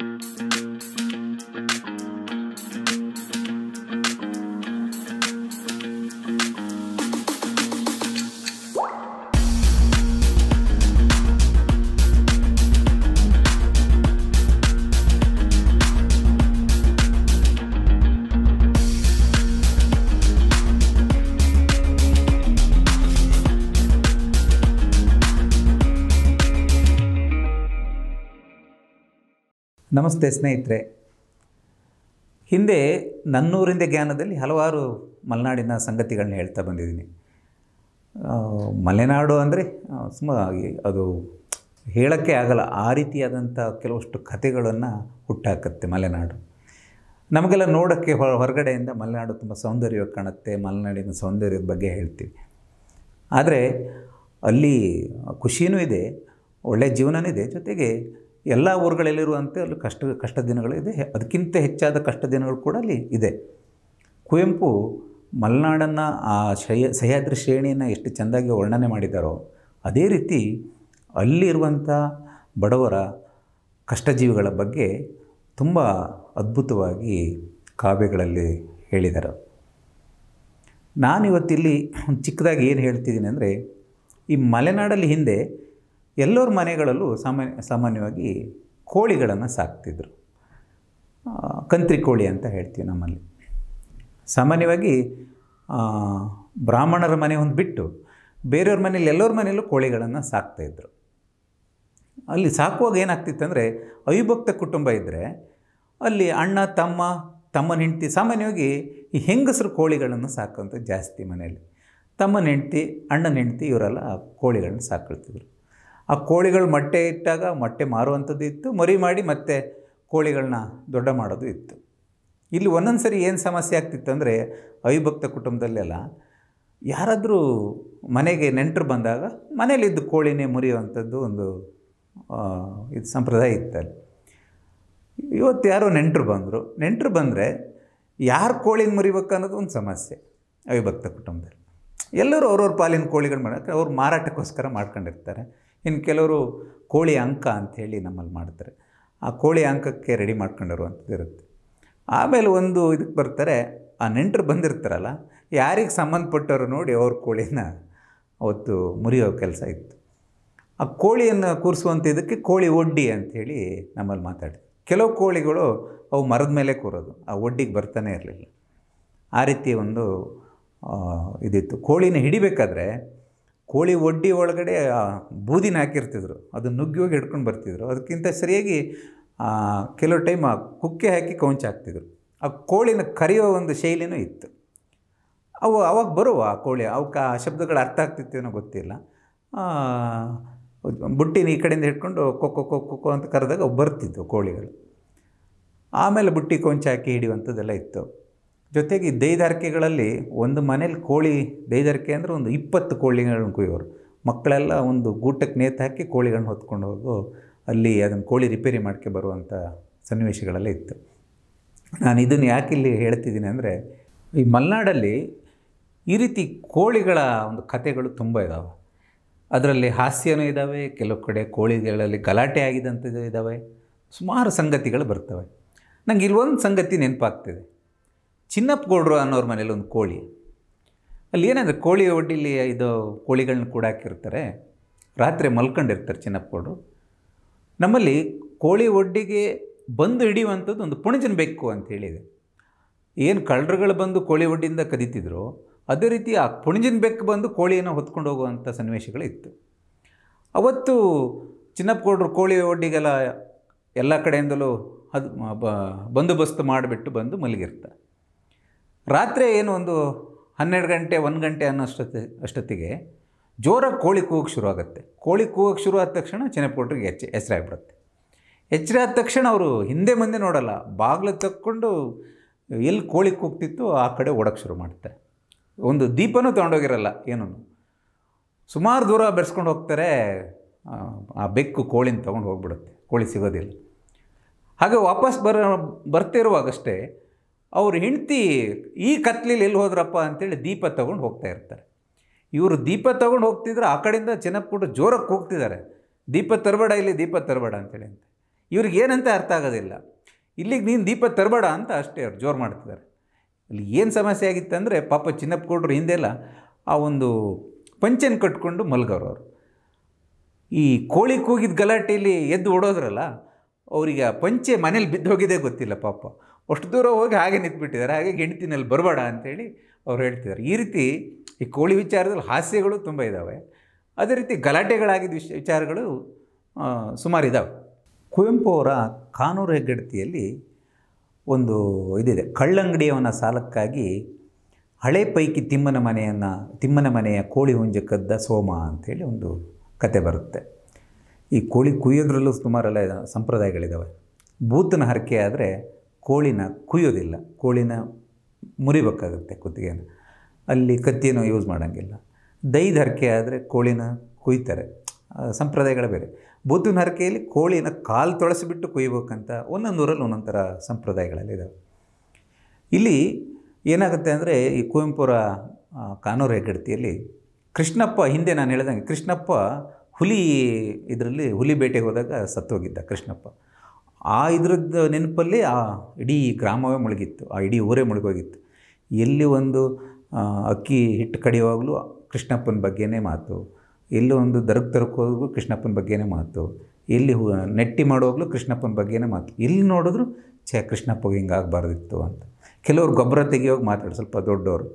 Mm-hmm. ನಮಸ್ತೆ ಸ್ನೇಹಿತರೆ ಹಿಂದೆ ನನ್ನೂರಿಂದ ಜ್ಞಾನದಲ್ಲಿ ಹಲವಾರು ಮಲೆನಾಡಿನ ಸಂಗತಿಗಳನ್ನ ಹೇಳ್ತಾ ಬಂದಿದ್ದೀನಿ ಮಲೆನಾಡು ಅಂದರೆ ಸುಮ್ಮ ಅದು ಹೇಳೋಕ್ಕೆ ಆಗಲ್ಲ ಆ ರೀತಿಯಾದಂಥ ಕೆಲವಷ್ಟು ಕಥೆಗಳನ್ನು ಹುಟ್ಟಾಕತ್ತೆ ಮಲೆನಾಡು ನಮಗೆಲ್ಲ ನೋಡೋಕ್ಕೆ ಹೊರಗಡೆಯಿಂದ ಮಲೆನಾಡು ತುಂಬ ಸೌಂದರ್ಯವಾಗಿ ಕಾಣುತ್ತೆ ಮಲೆನಾಡಿನ ಸೌಂದರ್ಯದ ಬಗ್ಗೆ ಹೇಳ್ತೀವಿ ಆದರೆ ಅಲ್ಲಿ ಖುಷಿಯೂ ಇದೆ ಒಳ್ಳೆಯ ಜೀವನವೂ ಇದೆ ಜೊತೆಗೆ ಎಲ್ಲ ಊರುಗಳಲ್ಲಿರುವಂತೆ ಅಲ್ಲಿ ಕಷ್ಟ ಕಷ್ಟ ದಿನಗಳಿದೆ ಅದಕ್ಕಿಂತ ಹೆಚ್ಚಾದ ಕಷ್ಟ ದಿನಗಳು ಕೂಡ ಅಲ್ಲಿ ಇದೆ ಕುವೆಂಪು ಮಲೆನಾಡನ್ನು ಆ ಶಯ ಸಹ್ಯಾದ್ರಿ ಶ್ರೇಣಿಯನ್ನು ಎಷ್ಟು ಚೆಂದಾಗಿ ವರ್ಣನೆ ಮಾಡಿದ್ದಾರೋ ಅದೇ ರೀತಿ ಅಲ್ಲಿರುವಂಥ ಬಡವರ ಕಷ್ಟಜೀವಿಗಳ ಬಗ್ಗೆ ತುಂಬ ಅದ್ಭುತವಾಗಿ ಕಾವ್ಯಗಳಲ್ಲಿ ಹೇಳಿದ್ದಾರೆ ನಾನಿವತ್ತಿಲ್ಲಿ ಚಿಕ್ಕದಾಗಿ ಏನು ಹೇಳ್ತಿದ್ದೀನಿ ಅಂದರೆ ಈ ಮಲೆನಾಡಲ್ಲಿ ಹಿಂದೆ ಎಲ್ಲರ ಮನೆಗಳಲ್ಲೂ ಸಾಮಾನ್ಯ ಸಾಮಾನ್ಯವಾಗಿ ಕೋಳಿಗಳನ್ನು ಸಾಕ್ತಿದ್ರು ಕಂತ್ರಿ ಕೋಳಿ ಅಂತ ಹೇಳ್ತೀವಿ ನಮ್ಮಲ್ಲಿ ಸಾಮಾನ್ಯವಾಗಿ ಬ್ರಾಹ್ಮಣರ ಮನೆ ಒಂದು ಬಿಟ್ಟು ಬೇರೆಯವ್ರ ಮನೇಲಿ ಎಲ್ಲರ ಮನೆಯಲ್ಲೂ ಕೋಳಿಗಳನ್ನು ಸಾಕ್ತಾಯಿದ್ರು ಅಲ್ಲಿ ಸಾಕುವಾಗ ಏನಾಗ್ತಿತ್ತಂದರೆ ಅವಿಭಕ್ತ ಕುಟುಂಬ ಇದ್ದರೆ ಅಲ್ಲಿ ಅಣ್ಣ ತಮ್ಮ ತಮ್ಮನ ಹೆಂಡತಿ ಸಾಮಾನ್ಯವಾಗಿ ಈ ಹೆಂಗಸರು ಕೋಳಿಗಳನ್ನು ಸಾಕುವಂಥ ಜಾಸ್ತಿ ಮನೆಯಲ್ಲಿ ತಮ್ಮನ ಹೆಂಡತಿ ಅಣ್ಣನ ಹೆಂಡತಿ ಇವರೆಲ್ಲ ಕೋಳಿಗಳನ್ನು ಸಾಕೊಳ್ತಿದ್ರು ಆ ಕೋಳಿಗಳು ಮೊಟ್ಟೆ ಇಟ್ಟಾಗ ಮೊಟ್ಟೆ ಮಾರುವಂಥದ್ದು ಇತ್ತು ಮರಿ ಮಾಡಿ ಮತ್ತೆ ಕೋಳಿಗಳನ್ನ ದೊಡ್ಡ ಮಾಡೋದು ಇತ್ತು ಇಲ್ಲಿ ಒಂದೊಂದು ಸರಿ ಏನು ಸಮಸ್ಯೆ ಆಗ್ತಿತ್ತು ಅಂದರೆ ಅವಿಭಕ್ತ ಕುಟುಂಬದಲ್ಲೆಲ್ಲ ಯಾರಾದರೂ ಮನೆಗೆ ನೆಂಟರು ಬಂದಾಗ ಮನೇಲಿದ್ದು ಕೋಳಿನೇ ಮುರಿಯುವಂಥದ್ದು ಒಂದು ಇದು ಸಂಪ್ರದಾಯ ಇತ್ತಲ್ಲಿ ಇವತ್ತು ಯಾರೋ ನೆಂಟರು ಬಂದರು ನೆಂಟರು ಬಂದರೆ ಯಾರು ಕೋಳಿನ ಮುರಿಬೇಕು ಅನ್ನೋದು ಒಂದು ಸಮಸ್ಯೆ ಅವಿಭಕ್ತ ಕುಟುಂಬದಲ್ಲಿ ಎಲ್ಲರೂ ಅವ್ರವ್ರ ಪಾಲಿನ ಕೋಳಿಗಳು ಮಾಡೋಕ್ಕೆ ಅವ್ರು ಮಾರಾಟಕ್ಕೋಸ್ಕರ ಮಾಡ್ಕೊಂಡಿರ್ತಾರೆ ಇನ್ನು ಕೆಲವರು ಕೋಳಿ ಅಂಕ ಅಂಥೇಳಿ ನಮ್ಮಲ್ಲಿ ಮಾಡ್ತಾರೆ ಆ ಕೋಳಿ ಅಂಕಕ್ಕೆ ರೆಡಿ ಮಾಡ್ಕೊಂಡಿರುವಂಥದ್ದು ಇರುತ್ತೆ ಆಮೇಲೆ ಒಂದು ಇದಕ್ಕೆ ಬರ್ತಾರೆ ಆ ನೆಂಟರು ಬಂದಿರ್ತಾರಲ್ಲ ಯಾರಿಗೆ ಸಂಬಂಧಪಟ್ಟವರು ನೋಡಿ ಅವ್ರ ಕೋಳಿನ ಅವತ್ತು ಮುರಿಯೋ ಕೆಲಸ ಇತ್ತು ಆ ಕೋಳಿಯನ್ನು ಕೂರಿಸುವಂಥ ಇದಕ್ಕೆ ಕೋಳಿ ಒಡ್ಡಿ ಅಂಥೇಳಿ ನಮ್ಮಲ್ಲಿ ಮಾತಾಡಿ ಕೆಲವು ಕೋಳಿಗಳು ಅವು ಮರದ ಮೇಲೆ ಕೂರೋದು ಆ ಒಡ್ಡಿಗೆ ಬರ್ತಾನೆ ಇರಲಿಲ್ಲ ಆ ರೀತಿ ಒಂದು ಇದಿತ್ತು ಕೋಳಿನ ಹಿಡಿಬೇಕಾದ್ರೆ ಕೋಳಿ ಒಡ್ಡಿ ಒಳಗಡೆ ಬೂದಿನ ಹಾಕಿರ್ತಿದ್ರು ಅದು ನುಗ್ಗಿ ಹೋಗಿ ಹಿಡ್ಕೊಂಡು ಬರ್ತಿದ್ರು ಅದಕ್ಕಿಂತ ಸರಿಯಾಗಿ ಕೆಲವು ಟೈಮ್ ಆ ಕುಕ್ಕೆ ಹಾಕಿ ಕೌಂಚ ಹಾಕ್ತಿದ್ರು ಆ ಕೋಳಿನ ಕರೆಯೋ ಒಂದು ಶೈಲಿನೂ ಇತ್ತು ಅವು ಅವಾಗ ಬರುವ ಆ ಕೋಳಿ ಅವಕ್ಕೆ ಆ ಶಬ್ದಗಳು ಅರ್ಥ ಆಗ್ತಿತ್ತೇನೋ ಗೊತ್ತಿಲ್ಲ ಬುಟ್ಟಿನ ಈ ಕಡೆಯಿಂದ ಹಿಡ್ಕೊಂಡು ಕೊಕ್ಕೊ ಕೊಕ್ಕೊ ಅಂತ ಕರೆದಾಗ ಬರ್ತಿದ್ವು ಕೋಳಿಗಳು ಆಮೇಲೆ ಬುಟ್ಟಿ ಕೊಂಚ ಹಾಕಿ ಹಿಡಿಯುವಂಥದ್ದೆಲ್ಲ ಇತ್ತು ಜೊತೆಗೆ ದೈದಾರಿಕೆಗಳಲ್ಲಿ ಒಂದು ಮನೇಲಿ ಕೋಳಿ ದೈದಾರಿಕೆ ಅಂದರೆ ಒಂದು ಇಪ್ಪತ್ತು ಕೋಳಿಗಳನ್ನು ಕುಯ್ಯೋರು ಮಕ್ಕಳೆಲ್ಲ ಒಂದು ಗೂಟಕ್ಕೆ ನೇತು ಹಾಕಿ ಕೋಳಿಗಳನ್ನ ಹೊತ್ಕೊಂಡು ಹೋಗು ಅಲ್ಲಿ ಅದನ್ನು ಕೋಳಿ ರಿಪೇರಿ ಮಾಡ್ಕೆ ಬರುವಂಥ ಸನ್ನಿವೇಶಗಳೆಲ್ಲ ಇತ್ತು ನಾನು ಇದನ್ನು ಯಾಕೆ ಇಲ್ಲಿ ಹೇಳ್ತಿದ್ದೀನಿ ಅಂದರೆ ಈ ಮಲೆನಾಡಲ್ಲಿ ಈ ರೀತಿ ಕೋಳಿಗಳ ಒಂದು ಕಥೆಗಳು ತುಂಬ ಇದ್ದಾವೆ ಅದರಲ್ಲಿ ಹಾಸ್ಯನೂ ಇದ್ದಾವೆ ಕೆಲವು ಕಡೆ ಕೋಳಿಗಳಲ್ಲಿ ಗಲಾಟೆ ಆಗಿದಂಥದ್ದು ಇದ್ದಾವೆ ಸುಮಾರು ಸಂಗತಿಗಳು ಬರ್ತವೆ ನನಗೆ ಒಂದು ಸಂಗತಿ ನೆನಪಾಗ್ತಿದೆ ಚಿನ್ನಪ್ಪ ಗೌಡ್ರು ಅನ್ನೋರ ಮನೇಲಿ ಒಂದು ಕೋಳಿ ಅಲ್ಲಿ ಏನಂದರೆ ಕೋಳಿ ಒಡ್ಡಿಲಿ ಇದು ಕೋಳಿಗಳನ್ನ ಕೂಡ ಹಾಕಿರ್ತಾರೆ ರಾತ್ರಿ ಮಲ್ಕೊಂಡಿರ್ತಾರೆ ಚಿನ್ನಪ್ಪ ಗೌಡ್ರು ನಮ್ಮಲ್ಲಿ ಕೋಳಿ ಒಡ್ಡಿಗೆ ಬಂದು ಹಿಡಿಯುವಂಥದ್ದು ಒಂದು ಪುಣಜನ ಬೆಕ್ಕು ಅಂತ ಹೇಳಿದೆ ಏನು ಕಳ್ಳರುಗಳು ಬಂದು ಕೋಳಿ ಒಡ್ಡಿಯಿಂದ ಕದೀತಿದ್ರು ಅದೇ ರೀತಿ ಆ ಪುಣಜಿನ ಬೆಕ್ಕು ಬಂದು ಕೋಳಿಯನ್ನು ಹೊತ್ಕೊಂಡು ಹೋಗುವಂಥ ಇತ್ತು ಅವತ್ತು ಚಿನ್ನಪ್ಪ ಗೌಡ್ರು ಕೋಳಿ ಒಡ್ಡಿಗೆಲ್ಲ ಎಲ್ಲ ಕಡೆಯಿಂದಲೂ ಅದು ಬಂದೋಬಸ್ತು ಮಾಡಿಬಿಟ್ಟು ಬಂದು ಮಲಗಿರ್ತಾರೆ ರಾತ್ರಿ ಏನು ಒಂದು ಹನ್ನೆರಡು ಗಂಟೆ ಒಂದು ಗಂಟೆ ಅಷ್ಟೊತ್ತಿ ಅಷ್ಟೊತ್ತಿಗೆ ಜೋರಾಗಿ ಕೋಳಿ ಕೂಗಕ್ಕೆ ಶುರು ಆಗುತ್ತೆ ಕೋಳಿ ಕೂಗಕ್ಕೆ ಶುರು ಆದ ತಕ್ಷಣ ಚಿನ್ನಪೋಟ್ರಿಗೆ ಎಚ್ ಹೆಸರಾಗ್ಬಿಡುತ್ತೆ ಎಚ್ಚರ ಆದ ತಕ್ಷಣ ಅವರು ಹಿಂದೆ ಮುಂದೆ ನೋಡಲ್ಲ ಬಾಗಿಲು ತಕ್ಕೊಂಡು ಎಲ್ಲಿ ಕೋಳಿ ಕೂಗ್ತಿತ್ತು ಆ ಕಡೆ ಓಡಕ್ಕೆ ಶುರು ಮಾಡ್ತಾರೆ ಒಂದು ದೀಪನೂ ತೊಗೊಂಡೋಗಿರಲ್ಲ ಏನೂ ಸುಮಾರು ದೂರ ಬೆರೆಸ್ಕೊಂಡು ಹೋಗ್ತಾರೆ ಆ ಬೆಕ್ಕು ಕೋಳಿನ ತೊಗೊಂಡು ಹೋಗ್ಬಿಡುತ್ತೆ ಕೋಳಿ ಸಿಗೋದಿಲ್ಲ ಹಾಗೆ ವಾಪಸ್ ಬರ ಬರ್ತಿರುವಾಗಷ್ಟೇ ಅವ್ರ ಹೆಂಡ್ತಿ ಈ ಕತ್ಲಿಲಿ ಎಲ್ಲಿ ಹೋದ್ರಪ್ಪ ಅಂತೇಳಿ ದೀಪ ತೊಗೊಂಡು ಹೋಗ್ತಾ ಇರ್ತಾರೆ ಇವರು ದೀಪ ತೊಗೊಂಡು ಹೋಗ್ತಿದ್ರೆ ಆ ಕಡೆಯಿಂದ ಚೆನ್ನಪ್ಪುಟ್ಟು ಜೋರಕ್ಕೆ ಹೋಗ್ತಿದ್ದಾರೆ ದೀಪ ತರಬೇಡ ಇಲ್ಲಿ ದೀಪ ತರಬೇಡ ಅಂತೇಳಿ ಅಂತ ಇವ್ರಿಗೆ ಏನಂತ ಅರ್ಥ ಆಗೋದಿಲ್ಲ ಇಲ್ಲಿಗೆ ನೀನು ದೀಪ ತರಬೇಡ ಅಂತ ಅಷ್ಟೇ ಅವ್ರು ಜೋರು ಮಾಡ್ತಿದ್ದಾರೆ ಇಲ್ಲಿ ಏನು ಸಮಸ್ಯೆ ಆಗಿತ್ತಂದರೆ ಪಾಪ ಚಿನ್ನಪ್ಪ ಕೊಡ್ರು ಹಿಂದೆಲ್ಲ ಆ ಒಂದು ಪಂಚನ್ ಕಟ್ಕೊಂಡು ಮಲ್ಗೋರು ಅವರು ಈ ಕೋಳಿ ಕೂಗಿದ ಗಲಾಟೆಯಲ್ಲಿ ಎದ್ದು ಓಡೋದ್ರಲ್ಲ ಅವರಿಗೆ ಆ ಪಂಚೆ ಮನೇಲಿ ಬಿದ್ದೋಗಿದೆ ಗೊತ್ತಿಲ್ಲ ಪಾಪ ಅಷ್ಟು ದೂರ ಹೋಗಿ ಹಾಗೆ ನಿಂತ್ಬಿಟ್ಟಿದ್ದಾರೆ ಹಾಗೆ ಗೆಣತಿನಲ್ಲಿ ಬರಬೇಡ ಅಂಥೇಳಿ ಅವ್ರು ಹೇಳ್ತಿದ್ದಾರೆ ಈ ರೀತಿ ಈ ಕೋಳಿ ವಿಚಾರದಲ್ಲಿ ಹಾಸ್ಯಗಳು ತುಂಬ ಇದ್ದಾವೆ ಅದೇ ರೀತಿ ಗಲಾಟೆಗಳಾಗಿದ್ದ ವಿಷ ವಿಚಾರಗಳು ಇದ್ದಾವೆ ಕುವೆಂಪು ಅವರ ಕಾನೂರು ಹೆಗ್ಗಡತಿಯಲ್ಲಿ ಒಂದು ಇದಿದೆ ಕಳ್ಳಂಗಡಿಯವನ ಸಾಲಕ್ಕಾಗಿ ಹಳೆ ಪೈಕಿ ತಿಮ್ಮನ ಮನೆಯನ್ನು ತಿಮ್ಮನ ಮನೆಯ ಕೋಳಿ ಹುಂಜಕ್ಕದ್ದ ಸೋಮ ಅಂಥೇಳಿ ಒಂದು ಕತೆ ಬರುತ್ತೆ ಈ ಕೋಳಿ ಕುಯ್ಯೋದ್ರಲ್ಲೂ ಸುಮಾರೆಲ್ಲ ಸಂಪ್ರದಾಯಗಳಿದ್ದಾವೆ ಬೂತನ ಹರಕೆ ಆದರೆ ಕೋಳಿನ ಕುಯ್ಯೋದಿಲ್ಲ ಕೋಳಿನ ಮುರಿಬೇಕಾಗುತ್ತೆ ಕುತ್ತಿಗೆನ ಅಲ್ಲಿ ಕತ್ತಿಯನ್ನು ಯೂಸ್ ಮಾಡೋಂಗಿಲ್ಲ ದೈದ ಹರಕೆ ಆದರೆ ಕೋಳಿನ ಕುಯ್ತಾರೆ ಸಂಪ್ರದಾಯಗಳ ಬೇರೆ ಬುದ್ಧನ ಹರಕೆಯಲ್ಲಿ ಕೋಳಿನ ಕಾಲು ತೊಳಸಿಬಿಟ್ಟು ಕುಯ್ಯಬೇಕಂತ ಒಂದೊಂದು ಊರಲ್ಲಿ ಒಂದೊಂದು ಥರ ಸಂಪ್ರದಾಯಗಳಲ್ಲಿ ಇಲ್ಲಿ ಏನಾಗುತ್ತೆ ಅಂದರೆ ಈ ಕುವೆಂಪುರ ಕಾನೂರು ಹೆಗ್ಗಡ್ತಿಯಲ್ಲಿ ಕೃಷ್ಣಪ್ಪ ಹಿಂದೆ ನಾನು ಹೇಳ್ದಂಗೆ ಕೃಷ್ಣಪ್ಪ ಹುಲಿ ಇದರಲ್ಲಿ ಹುಲಿ ಬೇಟೆಗೆ ಹೋದಾಗ ಸತ್ತೋಗಿದ್ದ ಕೃಷ್ಣಪ್ಪ ಆ ಇದ್ರದ್ದು ನೆನಪಲ್ಲಿ ಆ ಇಡೀ ಗ್ರಾಮವೇ ಮುಳುಗಿತ್ತು ಆ ಇಡೀ ಊರೇ ಮುಳುಗೋಗಿತ್ತು ಎಲ್ಲಿ ಒಂದು ಅಕ್ಕಿ ಹಿಟ್ಟು ಕಡಿಯುವಾಗಲೂ ಕೃಷ್ಣಪ್ಪನ ಬಗ್ಗೆನೇ ಮಾತು ಎಲ್ಲಿ ಒಂದು ದರಕ್ಕೆ ತರಕೋವಾಗಲೂ ಕೃಷ್ಣಪ್ಪನ ಬಗ್ಗೆನೇ ಮಾತು ಎಲ್ಲಿ ನೆಟ್ಟಿ ಮಾಡುವಾಗಲೂ ಕೃಷ್ಣಪ್ಪನ ಬಗ್ಗೆನೇ ಮಾತು ಎಲ್ಲಿ ನೋಡಿದ್ರು ಛೇ ಕೃಷ್ಣಪ್ಪಗೆ ಹಿಂಗಾಗಬಾರ್ದಿತ್ತು ಅಂತ ಕೆಲವ್ರು ಗೊಬ್ಬರ ತೆಗಿಯೋಗಿ ಮಾತಾಡಿ ಸ್ವಲ್ಪ ದೊಡ್ಡವರು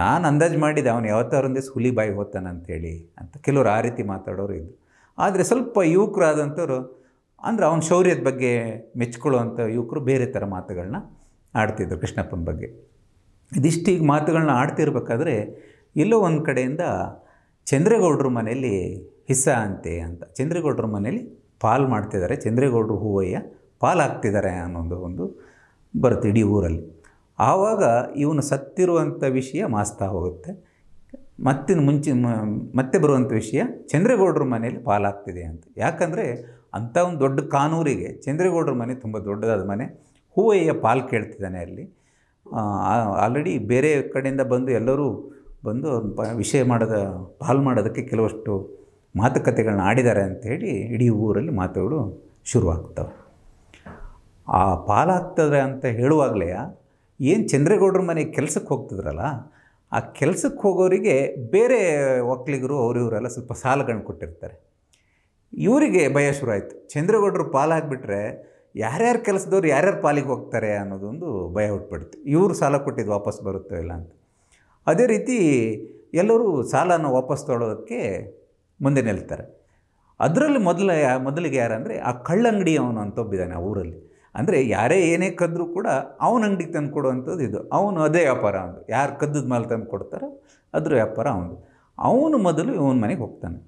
ನಾನು ಅಂದಾಜು ಮಾಡಿದೆ ಅವನು ಯಾವತ್ತಾರು ದಿವಸ ಹುಲಿ ಬಾಯಿ ಹೋಗ್ತಾನೆ ಅಂತೇಳಿ ಅಂತ ಕೆಲವರು ಆ ರೀತಿ ಮಾತಾಡೋರು ಇದ್ದರು ಆದರೆ ಸ್ವಲ್ಪ ಯುವಕರಾದಂಥವ್ರು ಅಂದರೆ ಅವನ ಶೌರ್ಯದ ಬಗ್ಗೆ ಮೆಚ್ಕೊಳ್ಳುವಂಥ ಯುವಕರು ಬೇರೆ ಥರ ಮಾತುಗಳನ್ನ ಆಡ್ತಿದ್ರು ಕೃಷ್ಣಪ್ಪನ ಬಗ್ಗೆ ಈಗ ಮಾತುಗಳನ್ನ ಆಡ್ತಿರ್ಬೇಕಾದ್ರೆ ಎಲ್ಲೋ ಒಂದು ಕಡೆಯಿಂದ ಚಂದ್ರೇಗೌಡರ ಮನೆಯಲ್ಲಿ ಹಿಸ್ಸ ಅಂತೆ ಅಂತ ಚಂದ್ರೇಗೌಡರ ಮನೆಯಲ್ಲಿ ಪಾಲ್ ಮಾಡ್ತಿದ್ದಾರೆ ಚಂದ್ರೇಗೌಡರು ಹೂವಯ್ಯ ಪಾಲ್ ಹಾಕ್ತಿದ್ದಾರೆ ಅನ್ನೋದು ಒಂದು ಬರುತ್ತೆ ಇಡೀ ಊರಲ್ಲಿ ಆವಾಗ ಇವನು ಸತ್ತಿರುವಂಥ ವಿಷಯ ಮಾಸ್ತಾ ಹೋಗುತ್ತೆ ಮತ್ತೆ ಮುಂಚೆ ಮತ್ತೆ ಬರುವಂಥ ವಿಷಯ ಚಂದ್ರೇಗೌಡರ ಮನೆಯಲ್ಲಿ ಪಾಲಾಗ್ತಿದೆ ಅಂತ ಯಾಕಂದರೆ ಅಂಥ ಒಂದು ದೊಡ್ಡ ಕಾನೂರಿಗೆ ಚಂದ್ರೇಗೌಡರ ಮನೆ ತುಂಬ ದೊಡ್ಡದಾದ ಮನೆ ಹೂವಯ್ಯ ಪಾಲ್ ಕೇಳ್ತಿದ್ದಾನೆ ಅಲ್ಲಿ ಆಲ್ರೆಡಿ ಬೇರೆ ಕಡೆಯಿಂದ ಬಂದು ಎಲ್ಲರೂ ಬಂದು ವಿಷಯ ಮಾಡೋದ ಪಾಲ್ ಮಾಡೋದಕ್ಕೆ ಕೆಲವಷ್ಟು ಮಾತುಕತೆಗಳನ್ನ ಆಡಿದ್ದಾರೆ ಅಂಥೇಳಿ ಇಡೀ ಊರಲ್ಲಿ ಮಾತುಗಳು ಶುರುವಾಗ್ತವೆ ಆ ಪಾಲಾಗ್ತದೆ ಅಂತ ಹೇಳುವಾಗಲೇ ಏನು ಚಂದ್ರೇಗೌಡರ ಮನೆ ಕೆಲಸಕ್ಕೆ ಹೋಗ್ತಿದ್ರಲ್ಲ ಆ ಕೆಲಸಕ್ಕೆ ಹೋಗೋರಿಗೆ ಬೇರೆ ಒಕ್ಕಲಿಗರು ಅವರು ಇವರೆಲ್ಲ ಸ್ವಲ್ಪ ಸಾಲಗಳನ್ನು ಕೊಟ್ಟಿರ್ತಾರೆ ಇವರಿಗೆ ಭಯ ಶುರು ಆಯಿತು ಚಂದ್ರಗೌಡರು ಹಾಕಿಬಿಟ್ರೆ ಯಾರ್ಯಾರು ಕೆಲಸದವ್ರು ಯಾರ್ಯಾರು ಪಾಲಿಗೆ ಹೋಗ್ತಾರೆ ಅನ್ನೋದೊಂದು ಭಯ ಹುಟ್ಬಿಡ್ತು ಇವರು ಸಾಲ ಕೊಟ್ಟಿದ್ದು ವಾಪಸ್ ಬರುತ್ತೋ ಇಲ್ಲ ಅಂತ ಅದೇ ರೀತಿ ಎಲ್ಲರೂ ಸಾಲನ ವಾಪಸ್ ತೊಳೋದಕ್ಕೆ ಮುಂದೆ ನಿಲ್ತಾರೆ ಅದರಲ್ಲಿ ಮೊದಲ ಮೊದಲಿಗೆ ಯಾರಂದರೆ ಆ ಕಳ್ಳಂಗಡಿ ಅವನು ಒಬ್ಬಿದ್ದಾನೆ ಆ ಊರಲ್ಲಿ ಅಂದರೆ ಯಾರೇ ಏನೇ ಕದ್ದರೂ ಕೂಡ ಅವನ ಅಂಗಡಿಗೆ ತಂದು ಕೊಡುವಂಥದ್ದು ಇದು ಅವನು ಅದೇ ವ್ಯಾಪಾರ ಅಂದು ಯಾರು ಕದ್ದದ ಮೇಲೆ ತಂದು ಕೊಡ್ತಾರೋ ಅದ್ರ ವ್ಯಾಪಾರ ಅವನು ಅವನು ಮೊದಲು ಇವನ ಮನೆಗೆ ಹೋಗ್ತಾನೆ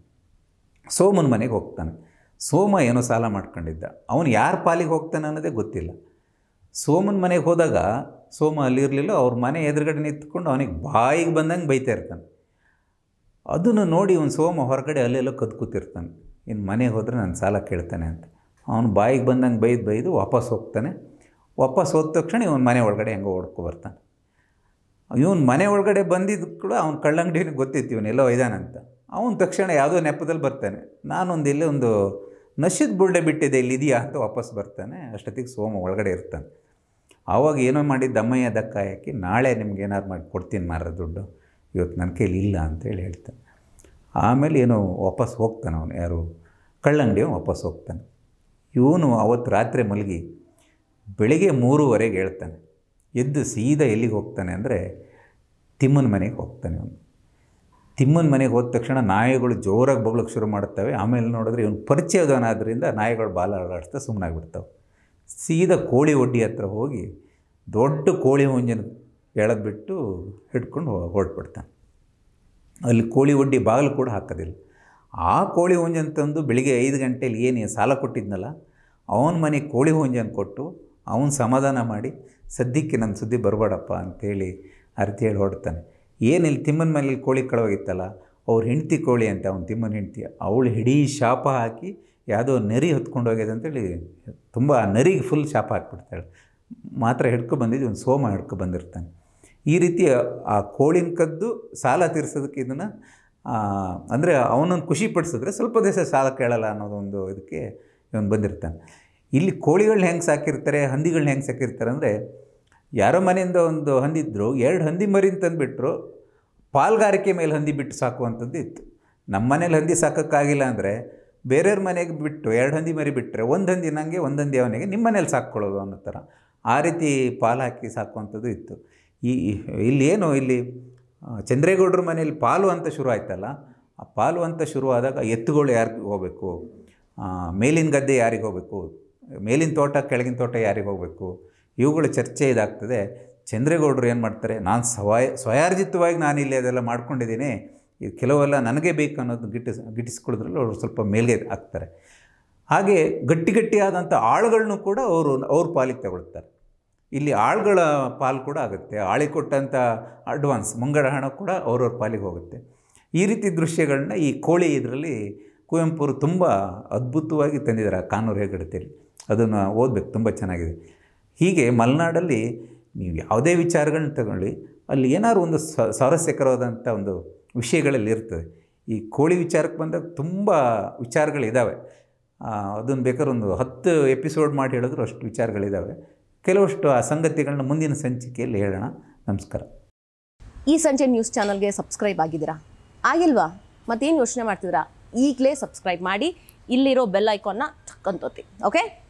ಸೋಮನ ಮನೆಗೆ ಹೋಗ್ತಾನೆ ಸೋಮ ಏನೋ ಸಾಲ ಮಾಡ್ಕೊಂಡಿದ್ದ ಅವನು ಯಾರ ಪಾಲಿಗೆ ಹೋಗ್ತಾನೆ ಅನ್ನೋದೇ ಗೊತ್ತಿಲ್ಲ ಸೋಮನ ಮನೆಗೆ ಹೋದಾಗ ಸೋಮ ಅಲ್ಲಿರಲಿಲ್ಲ ಅವ್ರ ಮನೆ ಎದುರುಗಡೆ ನಿಂತ್ಕೊಂಡು ಅವನಿಗೆ ಬಾಯಿಗೆ ಬಂದಂಗೆ ಬೈತಾ ಇರ್ತಾನೆ ಅದನ್ನು ನೋಡಿ ಇವನು ಸೋಮ ಹೊರಗಡೆ ಅಲ್ಲೆಲ್ಲೋ ಕದ್ಕೂತಿರ್ತಾನೆ ಇನ್ನು ಮನೆಗೆ ಹೋದರೆ ನಾನು ಸಾಲ ಕೇಳ್ತಾನೆ ಅಂತ ಅವನು ಬಾಯಿಗೆ ಬಂದಂಗೆ ಬೈದು ಬೈದು ವಾಪಸ್ ಹೋಗ್ತಾನೆ ವಾಪಸ್ ಹೋದ ತಕ್ಷಣ ಇವನು ಮನೆ ಒಳಗಡೆ ಹೆಂಗೋ ಓಡ್ಕೊ ಬರ್ತಾನೆ ಇವನು ಮನೆ ಒಳಗಡೆ ಬಂದಿದ್ದು ಕೂಡ ಅವ್ನು ಕಳ್ಳಂಗಡಿನ ಗೊತ್ತಿತ್ತು ಎಲ್ಲೋ ಒಯ್ದಾನಂತ ಅವನು ತಕ್ಷಣ ಯಾವುದೋ ನೆಪದಲ್ಲಿ ಬರ್ತಾನೆ ನಾನೊಂದು ಇಲ್ಲೇ ಒಂದು ನಶಿದ ಬುರ್ಡೆ ಬಿಟ್ಟಿದೆ ಇದೆಯಾ ಅಂತ ವಾಪಸ್ ಬರ್ತಾನೆ ಅಷ್ಟೊತ್ತಿಗೆ ಸೋಮ ಒಳಗಡೆ ಇರ್ತಾನೆ ಆವಾಗ ಏನೋ ಮಾಡಿ ದಮ್ಮಯ್ಯ ದಕ್ಕ ಹಾಕಿ ನಾಳೆ ನಿಮ್ಗೆ ಏನಾದ್ರು ಮಾಡಿ ಕೊಡ್ತೀನಿ ಮಾರ ದುಡ್ಡು ಇವತ್ತು ನನ್ನ ಕೈಲಿ ಇಲ್ಲ ಅಂತೇಳಿ ಹೇಳ್ತಾನೆ ಆಮೇಲೆ ಏನೋ ವಾಪಸ್ ಹೋಗ್ತಾನೆ ಅವನು ಯಾರು ಕಳ್ಳಂಗಡಿ ವಾಪಸ್ ಹೋಗ್ತಾನೆ ಇವನು ಅವತ್ತು ರಾತ್ರಿ ಮಲಗಿ ಬೆಳಿಗ್ಗೆ ಮೂರುವರೆಗೆ ಹೇಳ್ತಾನೆ ಎದ್ದು ಸೀದಾ ಎಲ್ಲಿಗೆ ಹೋಗ್ತಾನೆ ಅಂದರೆ ತಿಮ್ಮನ ಮನೆಗೆ ಹೋಗ್ತಾನೆ ಅವನು ತಿಮ್ಮನ ಮನೆಗೆ ಹೋದ ತಕ್ಷಣ ನಾಯಿಗಳು ಜೋರಾಗಿ ಬಗ್ಲಕ್ಕೆ ಶುರು ಮಾಡ್ತವೆ ಆಮೇಲೆ ನೋಡಿದ್ರೆ ಇವನು ಪರಿಚಯದವನಾದ್ರಿಂದ ನಾಯಿಗಳು ಬಾಲ ಅಳಾಡಿಸ್ತಾ ಸುಮ್ಮನಾಗ್ಬಿಡ್ತಾವೆ ಸೀದಾ ಕೋಳಿ ಒಡ್ಡಿ ಹತ್ರ ಹೋಗಿ ದೊಡ್ಡ ಕೋಳಿ ಮುಂಜಾನೆ ಎಳೆದ್ಬಿಟ್ಟು ಹಿಡ್ಕೊಂಡು ಹೊರಟ್ಬಿಡ್ತಾನೆ ಅಲ್ಲಿ ಕೋಳಿ ಒಡ್ಡಿ ಬಾಗಿಲು ಕೂಡ ಹಾಕೋದಿಲ್ಲ ಆ ಕೋಳಿ ಹುಂಜನ್ ತಂದು ಬೆಳಿಗ್ಗೆ ಐದು ಗಂಟೆಯಲ್ಲಿ ಏನು ಸಾಲ ಕೊಟ್ಟಿದ್ನಲ್ಲ ಅವನ ಮನೆ ಕೋಳಿ ಹುಂಜನ್ ಕೊಟ್ಟು ಅವನು ಸಮಾಧಾನ ಮಾಡಿ ಸದ್ಯಕ್ಕೆ ನನ್ನ ಸುದ್ದಿ ಬರಬೇಡಪ್ಪ ಅಂತೇಳಿ ಅರ್ಥ ಹೇಳಿ ಹೊಡ್ತಾನೆ ಏನಿಲ್ಲ ತಿಮ್ಮನ ಮನೇಲಿ ಕೋಳಿ ಕಳವಾಗಿತ್ತಲ್ಲ ಅವ್ರ ಹೆಂಡ್ತಿ ಕೋಳಿ ಅಂತ ಅವ್ನು ತಿಮ್ಮನ ಹೆಂಡ್ತಿ ಅವಳು ಹಿಡೀ ಶಾಪ ಹಾಕಿ ಯಾವುದೋ ನರಿ ಹೊತ್ಕೊಂಡು ಹೋಗ್ಯದ ಅಂತೇಳಿ ತುಂಬ ನರಿಗೆ ಫುಲ್ ಶಾಪ ಹಾಕ್ಬಿಡ್ತಾಳೆ ಮಾತ್ರ ಹಿಡ್ಕೊ ಬಂದಿದ್ದು ಒಂದು ಸೋಮ ಹಿಡ್ಕೊ ಬಂದಿರ್ತಾನೆ ಈ ರೀತಿ ಆ ಕೋಳಿನ ಕದ್ದು ಸಾಲ ತೀರಿಸೋದಕ್ಕೆ ಇದನ್ನು ಅಂದರೆ ಅವನನ್ನು ಖುಷಿ ಪಡಿಸಿದ್ರೆ ಸ್ವಲ್ಪ ದಿವಸ ಸಾಲ ಕೇಳಲ್ಲ ಒಂದು ಇದಕ್ಕೆ ಇವನು ಬಂದಿರ್ತಾನೆ ಇಲ್ಲಿ ಕೋಳಿಗಳನ್ನ ಹೆಂಗೆ ಸಾಕಿರ್ತಾರೆ ಹಂದಿಗಳನ್ನ ಹೆಂಗೆ ಸಾಕಿರ್ತಾರೆ ಅಂದರೆ ಯಾರೋ ಮನೆಯಿಂದ ಒಂದು ಹಂದಿದ್ರು ಎರಡು ಹಂದಿ ಮರಿನ ತಂದುಬಿಟ್ರು ಪಾಲ್ಗಾರಿಕೆ ಮೇಲೆ ಹಂದಿ ಬಿಟ್ಟು ಸಾಕುವಂಥದ್ದು ಇತ್ತು ನಮ್ಮ ಮನೇಲಿ ಹಂದಿ ಸಾಕೋಕ್ಕಾಗಿಲ್ಲ ಅಂದರೆ ಬೇರೆಯವ್ರ ಮನೆಗೆ ಬಿಟ್ಟು ಎರಡು ಹಂದಿ ಮರಿ ಬಿಟ್ಟರೆ ಒಂದು ಹಂದಿ ನನಗೆ ಒಂದು ಹಂದಿ ಅವನಿಗೆ ನಿಮ್ಮ ಮನೇಲಿ ಸಾಕ್ಕೊಳ್ಳೋದು ಅನ್ನೋ ಥರ ಆ ರೀತಿ ಪಾಲು ಹಾಕಿ ಸಾಕುವಂಥದ್ದು ಇತ್ತು ಈ ಇಲ್ಲೇನು ಇಲ್ಲಿ ಚಂದ್ರೇಗೌಡರ ಮನೇಲಿ ಪಾಲು ಅಂತ ಶುರು ಆಯ್ತಲ್ಲ ಆ ಪಾಲು ಅಂತ ಶುರುವಾದಾಗ ಎತ್ತುಗಳು ಯಾರಿಗೆ ಹೋಗಬೇಕು ಮೇಲಿನ ಗದ್ದೆ ಯಾರಿಗೆ ಹೋಗಬೇಕು ಮೇಲಿನ ತೋಟ ಕೆಳಗಿನ ತೋಟ ಯಾರಿಗೆ ಹೋಗಬೇಕು ಇವುಗಳ ಚರ್ಚೆ ಇದಾಗ್ತದೆ ಚಂದ್ರೇಗೌಡರು ಏನು ಮಾಡ್ತಾರೆ ನಾನು ಸ್ವಯ ಸ್ವಯಾರ್ಜಿತವಾಗಿ ನಾನು ಇಲ್ಲಿ ಅದೆಲ್ಲ ಮಾಡ್ಕೊಂಡಿದ್ದೀನಿ ಇದು ಕೆಲವೆಲ್ಲ ನನಗೆ ಬೇಕು ಅನ್ನೋದು ಗಿಟ್ಟಿಸ್ ಗಿಟ್ಟಿಸ್ಕೊಳ್ಳೋದ್ರಲ್ಲಿ ಅವರು ಸ್ವಲ್ಪ ಮೇಲ್ಗೆ ಆಗ್ತಾರೆ ಹಾಗೆ ಗಟ್ಟಿಗಟ್ಟಿಯಾದಂಥ ಆಳುಗಳನ್ನು ಕೂಡ ಅವರು ಅವ್ರ ಪಾಲಿಗೆ ತಗೊಳ್ತಾರೆ ಇಲ್ಲಿ ಆಳುಗಳ ಪಾಲು ಕೂಡ ಆಗುತ್ತೆ ಆಳಿ ಕೊಟ್ಟಂಥ ಅಡ್ವಾನ್ಸ್ ಮುಂಗಡ ಹಣ ಕೂಡ ಅವ್ರವ್ರ ಪಾಲಿಗೆ ಹೋಗುತ್ತೆ ಈ ರೀತಿ ದೃಶ್ಯಗಳನ್ನ ಈ ಕೋಳಿ ಇದರಲ್ಲಿ ಕುವೆಂಪುರು ತುಂಬ ಅದ್ಭುತವಾಗಿ ತಂದಿದ್ದಾರೆ ಆ ಕಾನೂರು ಹೆಗ್ಗಡತಿಯಲ್ಲಿ ಅದನ್ನು ಓದಬೇಕು ತುಂಬ ಚೆನ್ನಾಗಿದೆ ಹೀಗೆ ಮಲೆನಾಡಲ್ಲಿ ನೀವು ಯಾವುದೇ ವಿಚಾರಗಳನ್ನ ತಗೊಳ್ಳಿ ಅಲ್ಲಿ ಏನಾದ್ರು ಒಂದು ಸ್ವಾರಸ್ಯಕರವಾದಂಥ ಒಂದು ವಿಷಯಗಳಲ್ಲಿ ಇರ್ತದೆ ಈ ಕೋಳಿ ವಿಚಾರಕ್ಕೆ ಬಂದಾಗ ತುಂಬ ವಿಚಾರಗಳಿದ್ದಾವೆ ಅದನ್ನು ಬೇಕಾದ್ರೆ ಒಂದು ಹತ್ತು ಎಪಿಸೋಡ್ ಮಾಡಿ ಹೇಳಿದ್ರು ಅಷ್ಟು ವಿಚಾರಗಳಿದ್ದಾವೆ ಕೆಲವಷ್ಟು ಆ ಸಂಗತಿಗಳನ್ನ ಮುಂದಿನ ಸಂಚಿಕೆಯಲ್ಲಿ ಹೇಳೋಣ ನಮಸ್ಕಾರ ಈ ಸಂಜೆ ನ್ಯೂಸ್ ಚಾನಲ್ಗೆ ಸಬ್ಸ್ಕ್ರೈಬ್ ಆಗಿದ್ದೀರಾ ಆಗಿಲ್ವಾ ಮತ್ತೇನು ಯೋಚನೆ ಮಾಡ್ತಿದ್ದೀರಾ ಈಗಲೇ ಸಬ್ಸ್ಕ್ರೈಬ್ ಮಾಡಿ ಇಲ್ಲಿರೋ ಬೆಲ್ ಐಕಾನ್ನ ಚಕ್ಕಂತೋತಿ ಓಕೆ